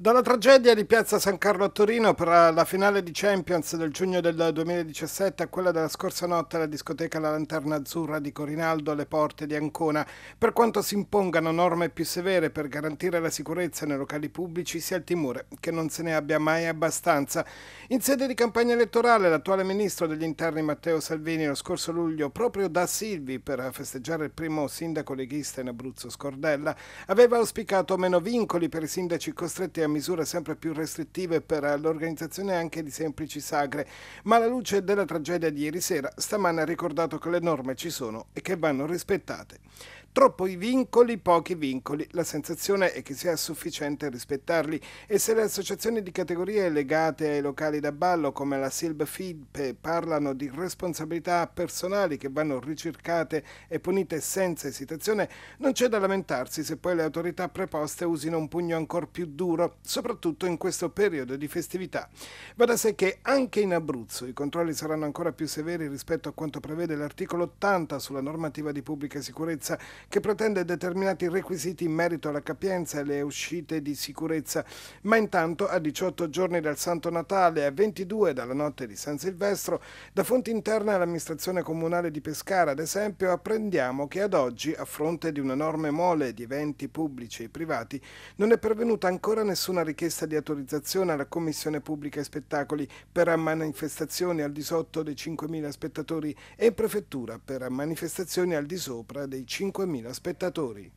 Dalla tragedia di Piazza San Carlo a Torino per la finale di Champions del giugno del 2017 a quella della scorsa notte alla discoteca La Lanterna Azzurra di Corinaldo alle porte di Ancona, per quanto si impongano norme più severe per garantire la sicurezza nei locali pubblici, si ha il timore che non se ne abbia mai abbastanza. In sede di campagna elettorale l'attuale ministro degli interni Matteo Salvini lo scorso luglio, proprio da Silvi per festeggiare il primo sindaco leghista in Abruzzo Scordella, aveva auspicato meno vincoli per i sindaci costretti a a misure sempre più restrittive per l'organizzazione anche di semplici sagre, ma alla luce della tragedia di ieri sera, stamane ha ricordato che le norme ci sono e che vanno rispettate. Troppo i vincoli, pochi vincoli. La sensazione è che sia sufficiente rispettarli e se le associazioni di categorie legate ai locali da ballo come la Silb FIDPE parlano di responsabilità personali che vanno ricercate e punite senza esitazione, non c'è da lamentarsi se poi le autorità preposte usino un pugno ancora più duro, soprattutto in questo periodo di festività. Va da sé che anche in Abruzzo i controlli saranno ancora più severi rispetto a quanto prevede l'articolo 80 sulla normativa di pubblica sicurezza che pretende determinati requisiti in merito alla capienza e alle uscite di sicurezza, ma intanto a 18 giorni dal Santo Natale e a 22 dalla notte di San Silvestro, da fonti interne all'amministrazione comunale di Pescara, ad esempio, apprendiamo che ad oggi, a fronte di un'enorme mole di eventi pubblici e privati, non è pervenuta ancora nessuna richiesta di autorizzazione alla Commissione Pubblica e Spettacoli per manifestazioni al di sotto dei 5.000 spettatori e in prefettura per manifestazioni al di sopra dei 5.000 50.000 spettatori.